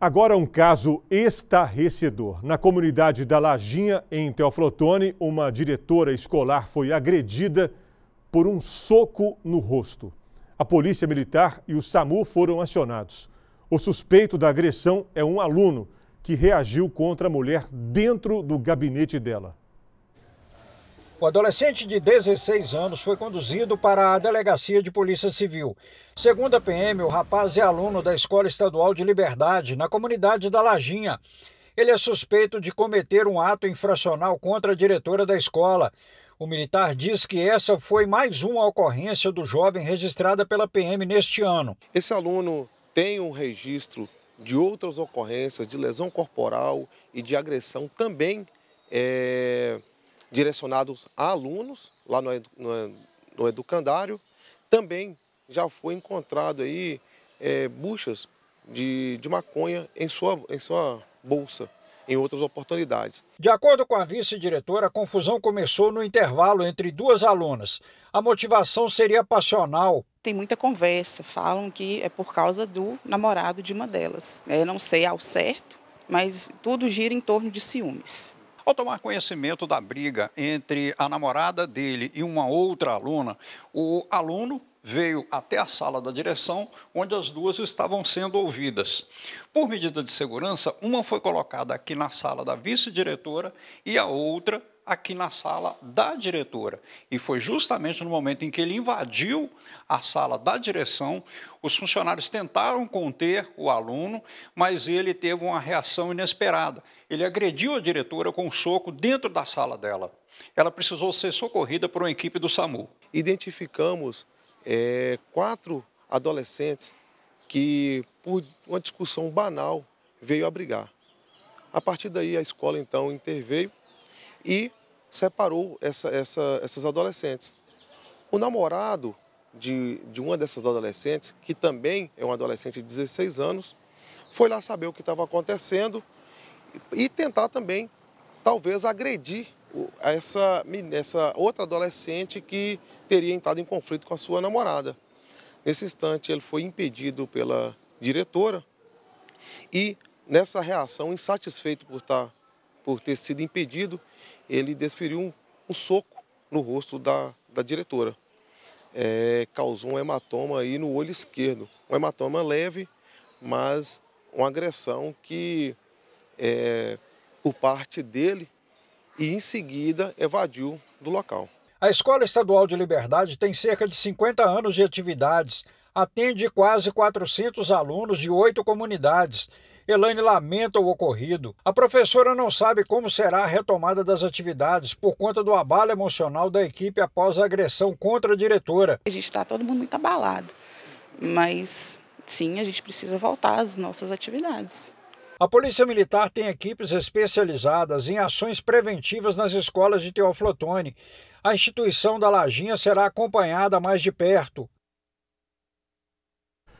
Agora um caso estarrecedor. Na comunidade da Lajinha, em Teoflotone, uma diretora escolar foi agredida por um soco no rosto. A polícia militar e o SAMU foram acionados. O suspeito da agressão é um aluno que reagiu contra a mulher dentro do gabinete dela. O adolescente de 16 anos foi conduzido para a delegacia de Polícia Civil. Segundo a PM, o rapaz é aluno da Escola Estadual de Liberdade, na comunidade da Lajinha. Ele é suspeito de cometer um ato infracional contra a diretora da escola. O militar diz que essa foi mais uma ocorrência do jovem registrada pela PM neste ano. Esse aluno tem um registro de outras ocorrências de lesão corporal e de agressão também. É direcionados a alunos lá no, no, no educandário. Também já foi encontrado aí é, buchas de, de maconha em sua, em sua bolsa em outras oportunidades. De acordo com a vice-diretora, a confusão começou no intervalo entre duas alunas. A motivação seria passional. Tem muita conversa, falam que é por causa do namorado de uma delas. Eu é, não sei ao certo, mas tudo gira em torno de ciúmes. Ao tomar conhecimento da briga entre a namorada dele e uma outra aluna, o aluno veio até a sala da direção, onde as duas estavam sendo ouvidas. Por medida de segurança, uma foi colocada aqui na sala da vice-diretora e a outra aqui na sala da diretora. E foi justamente no momento em que ele invadiu a sala da direção, os funcionários tentaram conter o aluno, mas ele teve uma reação inesperada. Ele agrediu a diretora com um soco dentro da sala dela. Ela precisou ser socorrida por uma equipe do SAMU. Identificamos é, quatro adolescentes que, por uma discussão banal, veio a brigar. A partir daí, a escola então interveio e separou essa, essa, essas adolescentes. O namorado de, de uma dessas adolescentes, que também é um adolescente de 16 anos, foi lá saber o que estava acontecendo e tentar também, talvez, agredir essa, essa outra adolescente que teria entrado em conflito com a sua namorada. Nesse instante, ele foi impedido pela diretora e, nessa reação, insatisfeito por estar por ter sido impedido, ele desferiu um, um soco no rosto da, da diretora. É, causou um hematoma aí no olho esquerdo. Um hematoma leve, mas uma agressão que, é, por parte dele, e em seguida evadiu do local. A Escola Estadual de Liberdade tem cerca de 50 anos de atividades, atende quase 400 alunos de oito comunidades Elaine lamenta o ocorrido. A professora não sabe como será a retomada das atividades por conta do abalo emocional da equipe após a agressão contra a diretora. A gente está todo mundo muito abalado, mas sim, a gente precisa voltar às nossas atividades. A Polícia Militar tem equipes especializadas em ações preventivas nas escolas de Teoflotone. A instituição da Lajinha será acompanhada mais de perto.